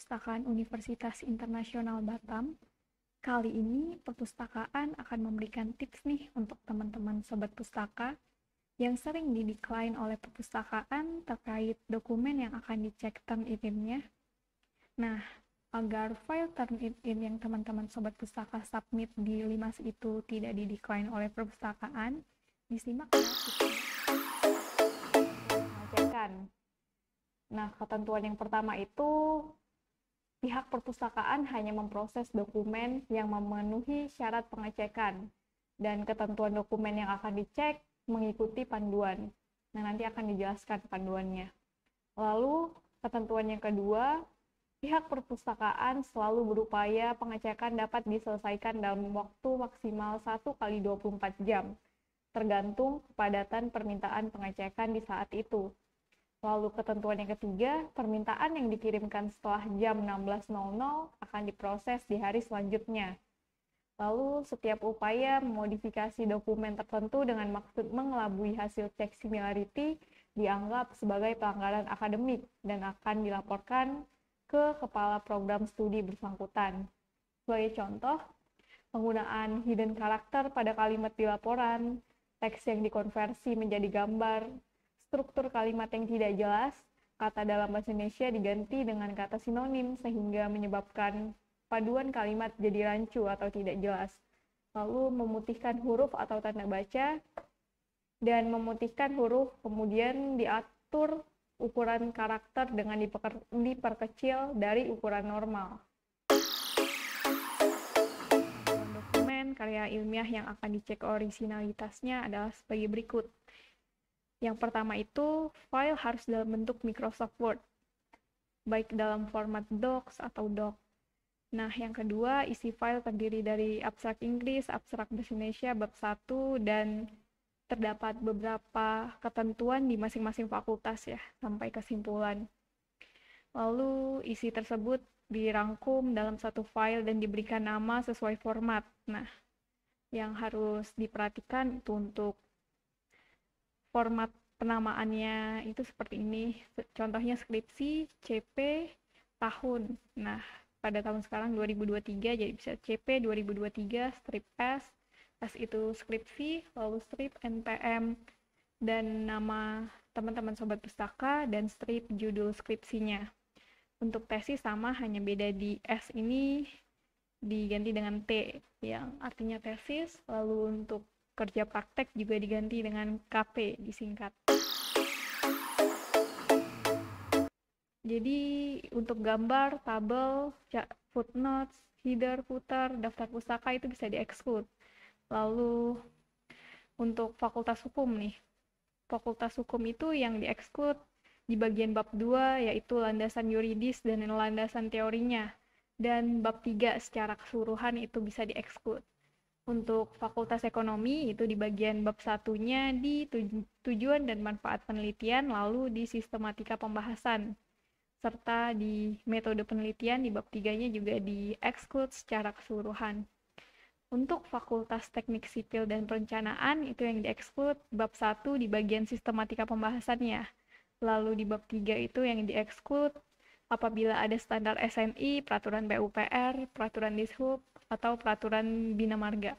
Perpustakaan Universitas Internasional Batam. Kali ini perpustakaan akan memberikan tips nih untuk teman-teman sobat pustaka yang sering didiklain oleh perpustakaan terkait dokumen yang akan dicek term itemnya. Nah, agar file term item yang teman-teman sobat pustaka submit di Limas itu tidak didiklain oleh perpustakaan, disimak ya. Nah, ketentuan yang pertama itu pihak perpustakaan hanya memproses dokumen yang memenuhi syarat pengecekan dan ketentuan dokumen yang akan dicek mengikuti panduan. Nah, nanti akan dijelaskan panduannya. Lalu, ketentuan yang kedua, pihak perpustakaan selalu berupaya pengecekan dapat diselesaikan dalam waktu maksimal 1 kali 24 jam, tergantung kepadatan permintaan pengecekan di saat itu. Lalu ketentuan yang ketiga, permintaan yang dikirimkan setelah jam 16.00 akan diproses di hari selanjutnya. Lalu setiap upaya memodifikasi dokumen tertentu dengan maksud mengelabui hasil cek similarity dianggap sebagai pelanggaran akademik dan akan dilaporkan ke kepala program studi bersangkutan. Sebagai contoh, penggunaan hidden karakter pada kalimat di laporan, teks yang dikonversi menjadi gambar, struktur kalimat yang tidak jelas, kata dalam bahasa Indonesia diganti dengan kata sinonim sehingga menyebabkan paduan kalimat jadi rancu atau tidak jelas. Lalu memutihkan huruf atau tanda baca dan memutihkan huruf kemudian diatur ukuran karakter dengan diper diperkecil dari ukuran normal. Dokumen karya ilmiah yang akan dicek originalitasnya adalah sebagai berikut. Yang pertama itu, file harus dalam bentuk Microsoft Word, baik dalam format docs atau doc. Nah, yang kedua, isi file terdiri dari abstrak Inggris, abstrak Bahasa Indonesia, bab 1, dan terdapat beberapa ketentuan di masing-masing fakultas ya, sampai kesimpulan. Lalu, isi tersebut dirangkum dalam satu file dan diberikan nama sesuai format. Nah, yang harus diperhatikan itu untuk format penamaannya itu seperti ini. Contohnya skripsi CP tahun. Nah, pada tahun sekarang 2023 jadi bisa CP 2023 strip S. S itu skripsi, lalu strip NPM dan nama teman-teman sobat pustaka dan strip judul skripsinya. Untuk tesis sama hanya beda di S ini diganti dengan T yang artinya tesis, lalu untuk kerja praktek juga diganti dengan KP disingkat. Jadi untuk gambar, tabel, footnotes, header, footer, daftar pustaka itu bisa diekskut. Lalu untuk fakultas hukum nih. Fakultas hukum itu yang diekskut di bagian bab 2 yaitu landasan yuridis dan landasan teorinya. Dan bab 3 secara keseluruhan itu bisa diekskut. Untuk Fakultas Ekonomi itu di bagian bab satunya di tujuan dan manfaat penelitian, lalu di sistematika pembahasan, serta di metode penelitian di bab tiganya juga di exclude secara keseluruhan. Untuk Fakultas Teknik Sipil dan Perencanaan itu yang exclude bab satu di bagian sistematika pembahasannya. Lalu di bab tiga itu yang exclude apabila ada standar SNI, peraturan BUPR peraturan Dishub, atau peraturan bina marga.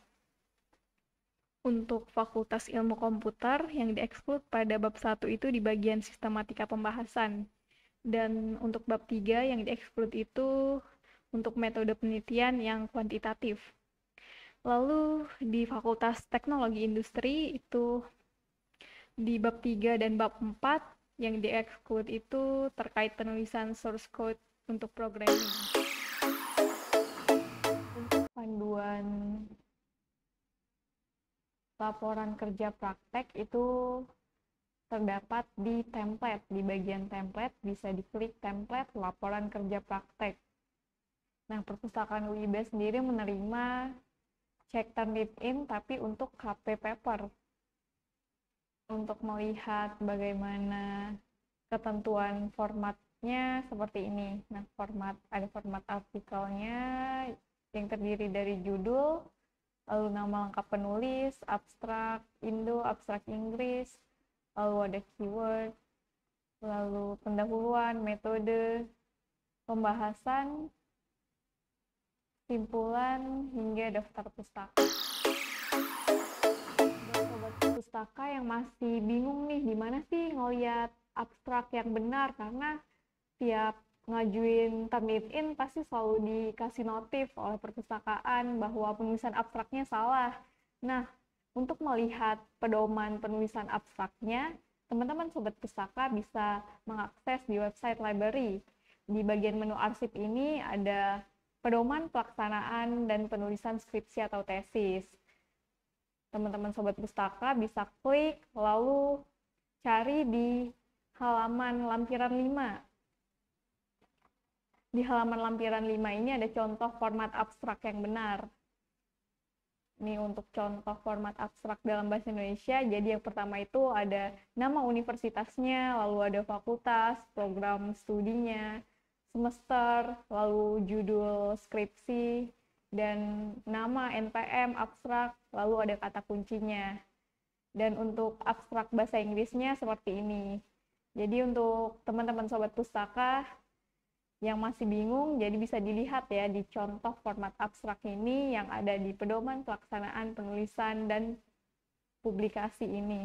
Untuk Fakultas Ilmu Komputer yang dieksklud pada bab 1 itu di bagian sistematika pembahasan. Dan untuk bab 3 yang dieksklud itu untuk metode penelitian yang kuantitatif. Lalu di Fakultas Teknologi Industri itu di bab 3 dan bab 4 yang dieksklud itu terkait penulisan source code untuk programming panduan laporan kerja praktek itu terdapat di template. Di bagian template bisa diklik template laporan kerja praktek. Nah, perpustakaan UIB sendiri menerima cek Turnitin tapi untuk KP paper. Untuk melihat bagaimana ketentuan formatnya seperti ini. Nah, format ada format artikelnya, yang terdiri dari judul, lalu nama lengkap penulis, abstrak Indo, abstrak Inggris, lalu ada keyword, lalu pendahuluan, metode, pembahasan, simpulan, hingga daftar pustaka. pustaka yang masih bingung nih, gimana sih ngeliat abstrak yang benar, karena tiap ngajuin termit in pasti selalu dikasih notif oleh perpustakaan bahwa penulisan abstraknya salah. Nah, untuk melihat pedoman penulisan abstraknya, teman-teman sobat pustaka bisa mengakses di website library. Di bagian menu arsip ini ada pedoman pelaksanaan dan penulisan skripsi atau tesis. Teman-teman sobat pustaka bisa klik lalu cari di halaman lampiran 5 di halaman lampiran 5 ini ada contoh format abstrak yang benar. Ini untuk contoh format abstrak dalam bahasa Indonesia. Jadi yang pertama itu ada nama universitasnya, lalu ada fakultas, program studinya, semester, lalu judul skripsi, dan nama NPM abstrak, lalu ada kata kuncinya. Dan untuk abstrak bahasa Inggrisnya seperti ini. Jadi untuk teman-teman sobat pustaka, yang masih bingung jadi bisa dilihat ya di contoh format abstrak ini yang ada di pedoman pelaksanaan penulisan dan publikasi ini.